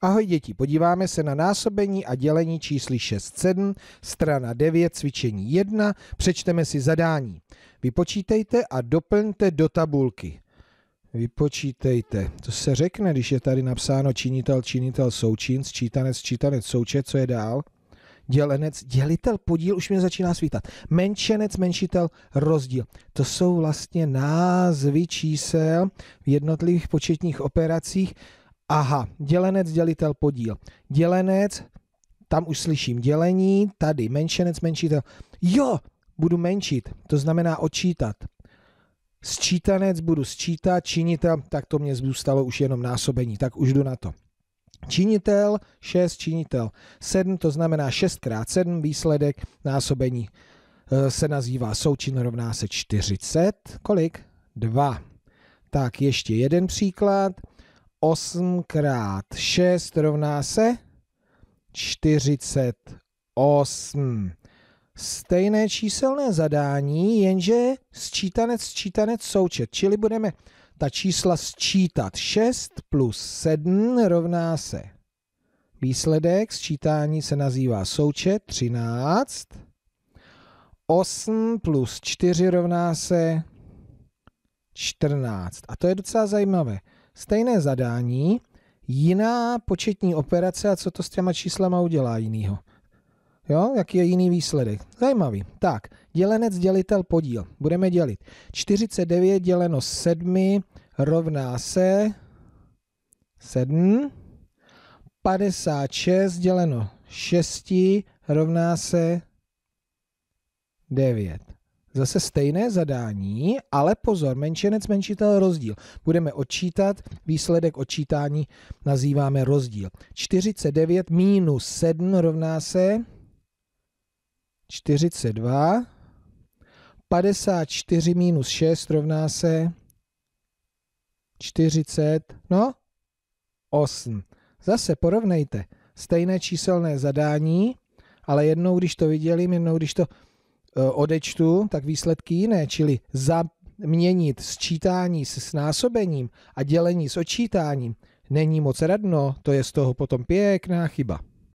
Ahoj děti, podíváme se na násobení a dělení čísly 6-7, strana 9, cvičení 1, přečteme si zadání. Vypočítejte a doplňte do tabulky. Vypočítejte. To se řekne, když je tady napsáno činitel, činitel, součin, sčítanec, sčítanec, součet, co je dál? Dělenec, dělitel, podíl, už mě začíná svítat. Menšenec, menšitel, rozdíl. To jsou vlastně názvy čísel v jednotlivých početních operacích, Aha, dělenec, dělitel, podíl. Dělenec, tam už slyším dělení, tady menšenec, menšitel. Jo, budu menšit, to znamená odčítat. Sčítanec budu sčítat, činitel, tak to mě zůstalo už jenom násobení, tak už jdu na to. Činitel, 6, činitel 7, to znamená 6 x 7 výsledek násobení eh, se nazývá součin rovná se 40. Kolik? 2. Tak ještě jeden příklad. 8 krát 6 rovná se 48. Stejné číselné zadání, jenže sčítanec, sčítanec, součet. Čili budeme ta čísla sčítat. 6 plus 7 rovná se výsledek. Sčítání se nazývá součet 13. 8 plus 4 rovná se 14. A to je docela zajímavé stejné zadání, jiná početní operace a co to s těma číslama udělá jinýho. Jo, jaký je jiný výsledek. Zajímavý. Tak, dělenec, dělitel, podíl. Budeme dělit. 49 děleno 7 rovná se 7. 56 děleno 6 rovná se 9. Zase stejné zadání, ale pozor, menšinec, menšitel, rozdíl. Budeme odčítat, výsledek odčítání nazýváme rozdíl. 49 minus 7 rovná se 42. 54 minus 6 rovná se 40, no 8. Zase porovnejte. Stejné číselné zadání, ale jednou, když to vidělím, jednou, když to Eh, odečtu, tak výsledky jiné, čili zaměnit sčítání s násobením a dělení s odčítáním není moc radno, to je z toho potom pěkná chyba.